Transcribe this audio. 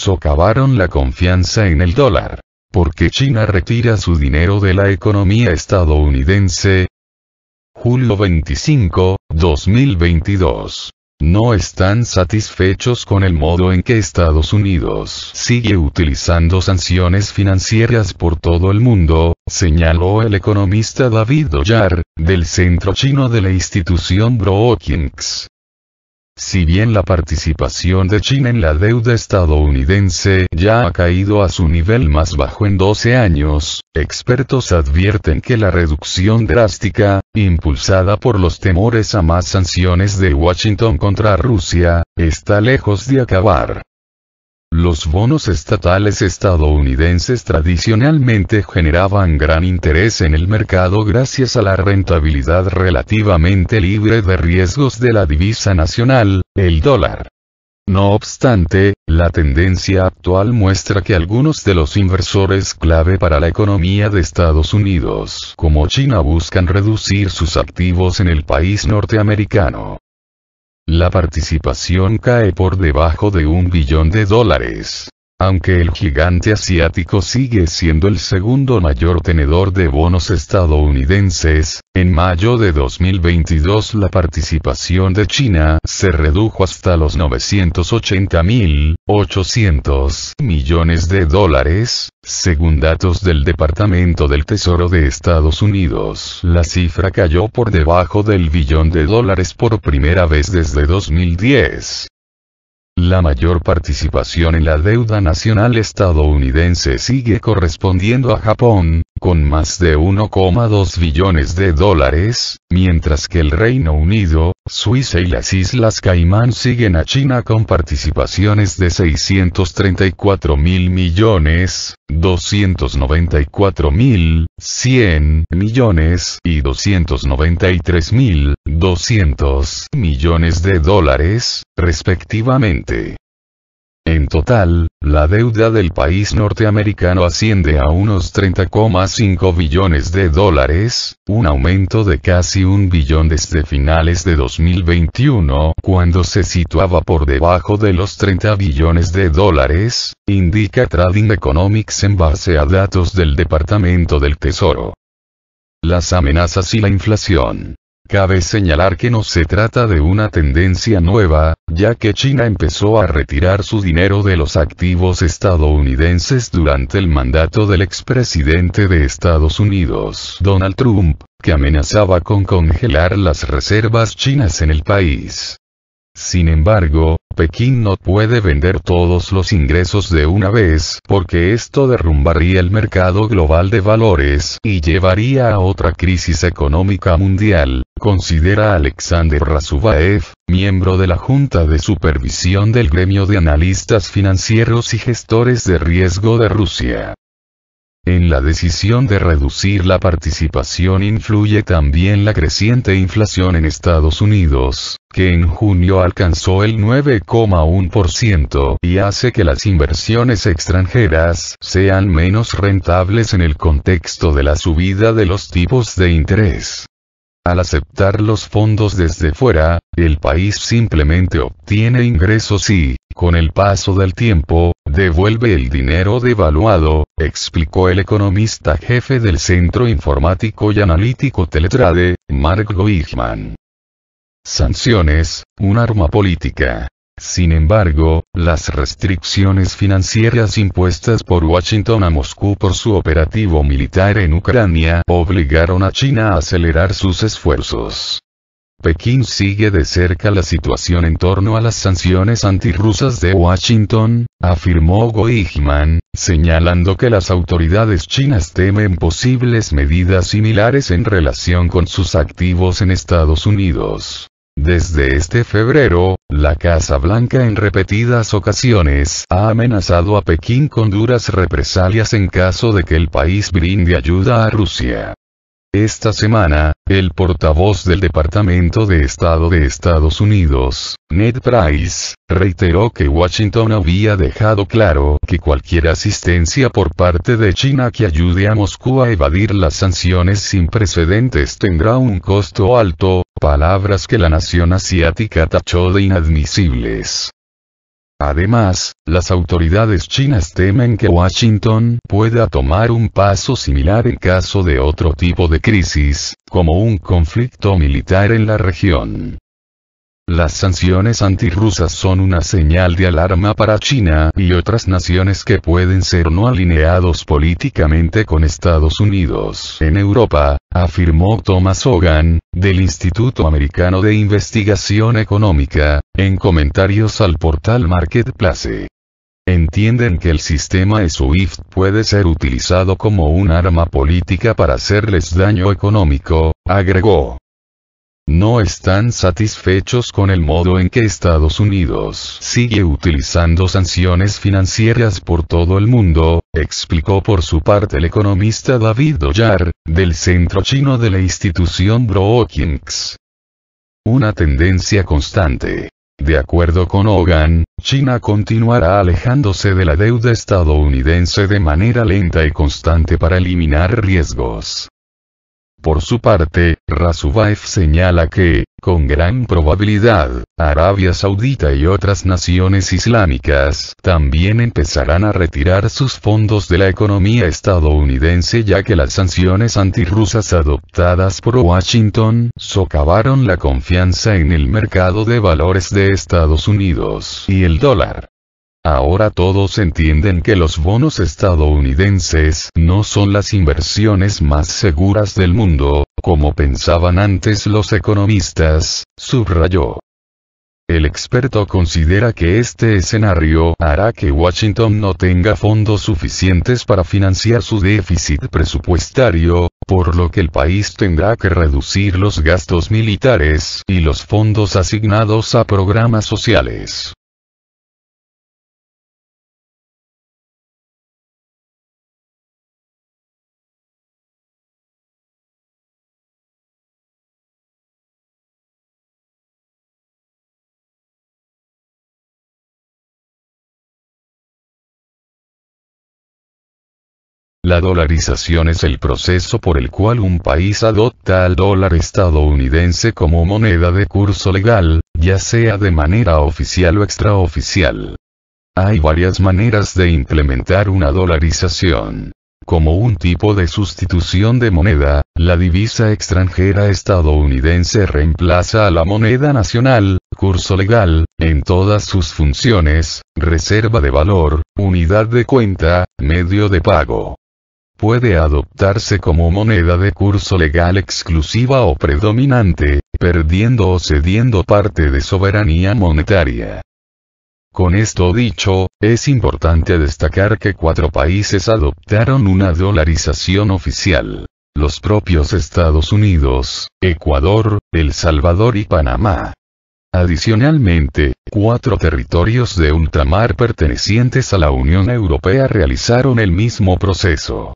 socavaron la confianza en el dólar. Porque China retira su dinero de la economía estadounidense. Julio 25, 2022. No están satisfechos con el modo en que Estados Unidos sigue utilizando sanciones financieras por todo el mundo, señaló el economista David Doyar, del Centro Chino de la institución Brookings. Si bien la participación de China en la deuda estadounidense ya ha caído a su nivel más bajo en 12 años, expertos advierten que la reducción drástica, impulsada por los temores a más sanciones de Washington contra Rusia, está lejos de acabar. Los bonos estatales estadounidenses tradicionalmente generaban gran interés en el mercado gracias a la rentabilidad relativamente libre de riesgos de la divisa nacional, el dólar. No obstante, la tendencia actual muestra que algunos de los inversores clave para la economía de Estados Unidos como China buscan reducir sus activos en el país norteamericano. La participación cae por debajo de un billón de dólares. Aunque el gigante asiático sigue siendo el segundo mayor tenedor de bonos estadounidenses, en mayo de 2022 la participación de China se redujo hasta los 980.800 millones de dólares, según datos del Departamento del Tesoro de Estados Unidos. La cifra cayó por debajo del billón de dólares por primera vez desde 2010. La mayor participación en la deuda nacional estadounidense sigue correspondiendo a Japón, con más de 1,2 billones de dólares, mientras que el Reino Unido, Suiza y las Islas Caimán siguen a China con participaciones de 634 mil millones, 294 mil, 100 millones y 293 mil, 200 millones de dólares, respectivamente. En total, la deuda del país norteamericano asciende a unos 30,5 billones de dólares, un aumento de casi un billón desde finales de 2021, cuando se situaba por debajo de los 30 billones de dólares, indica Trading Economics en base a datos del Departamento del Tesoro. Las amenazas y la inflación. Cabe señalar que no se trata de una tendencia nueva, ya que China empezó a retirar su dinero de los activos estadounidenses durante el mandato del expresidente de Estados Unidos, Donald Trump, que amenazaba con congelar las reservas chinas en el país. Sin embargo, Pekín no puede vender todos los ingresos de una vez porque esto derrumbaría el mercado global de valores y llevaría a otra crisis económica mundial, considera Alexander Razubaev, miembro de la Junta de Supervisión del Gremio de Analistas Financieros y Gestores de Riesgo de Rusia. En la decisión de reducir la participación influye también la creciente inflación en Estados Unidos, que en junio alcanzó el 9,1% y hace que las inversiones extranjeras sean menos rentables en el contexto de la subida de los tipos de interés. Al aceptar los fondos desde fuera, el país simplemente obtiene ingresos y, con el paso del tiempo, devuelve el dinero devaluado, explicó el economista jefe del Centro Informático y Analítico Teletrade, Mark Goichman. Sanciones, un arma política. Sin embargo, las restricciones financieras impuestas por Washington a Moscú por su operativo militar en Ucrania obligaron a China a acelerar sus esfuerzos. Pekín sigue de cerca la situación en torno a las sanciones antirrusas de Washington, afirmó Goichman, señalando que las autoridades chinas temen posibles medidas similares en relación con sus activos en Estados Unidos. Desde este febrero, la Casa Blanca en repetidas ocasiones ha amenazado a Pekín con duras represalias en caso de que el país brinde ayuda a Rusia. Esta semana, el portavoz del Departamento de Estado de Estados Unidos, Ned Price, reiteró que Washington había dejado claro que cualquier asistencia por parte de China que ayude a Moscú a evadir las sanciones sin precedentes tendrá un costo alto, palabras que la nación asiática tachó de inadmisibles. Además, las autoridades chinas temen que Washington pueda tomar un paso similar en caso de otro tipo de crisis, como un conflicto militar en la región. Las sanciones antirrusas son una señal de alarma para China y otras naciones que pueden ser no alineados políticamente con Estados Unidos en Europa, afirmó Thomas Hogan, del Instituto Americano de Investigación Económica, en comentarios al portal Marketplace. Entienden que el sistema SWIFT puede ser utilizado como un arma política para hacerles daño económico, agregó no están satisfechos con el modo en que Estados Unidos sigue utilizando sanciones financieras por todo el mundo, explicó por su parte el economista David Doyar, del Centro Chino de la institución Brookings. Una tendencia constante. De acuerdo con Hogan, China continuará alejándose de la deuda estadounidense de manera lenta y constante para eliminar riesgos. Por su parte, Rasubaev señala que, con gran probabilidad, Arabia Saudita y otras naciones islámicas también empezarán a retirar sus fondos de la economía estadounidense ya que las sanciones antirrusas adoptadas por Washington socavaron la confianza en el mercado de valores de Estados Unidos y el dólar. Ahora todos entienden que los bonos estadounidenses no son las inversiones más seguras del mundo, como pensaban antes los economistas, subrayó. El experto considera que este escenario hará que Washington no tenga fondos suficientes para financiar su déficit presupuestario, por lo que el país tendrá que reducir los gastos militares y los fondos asignados a programas sociales. La dolarización es el proceso por el cual un país adopta al dólar estadounidense como moneda de curso legal, ya sea de manera oficial o extraoficial. Hay varias maneras de implementar una dolarización como un tipo de sustitución de moneda, la divisa extranjera estadounidense reemplaza a la moneda nacional, curso legal, en todas sus funciones, reserva de valor, unidad de cuenta, medio de pago puede adoptarse como moneda de curso legal exclusiva o predominante, perdiendo o cediendo parte de soberanía monetaria. Con esto dicho, es importante destacar que cuatro países adoptaron una dolarización oficial. Los propios Estados Unidos, Ecuador, El Salvador y Panamá. Adicionalmente, cuatro territorios de ultramar pertenecientes a la Unión Europea realizaron el mismo proceso.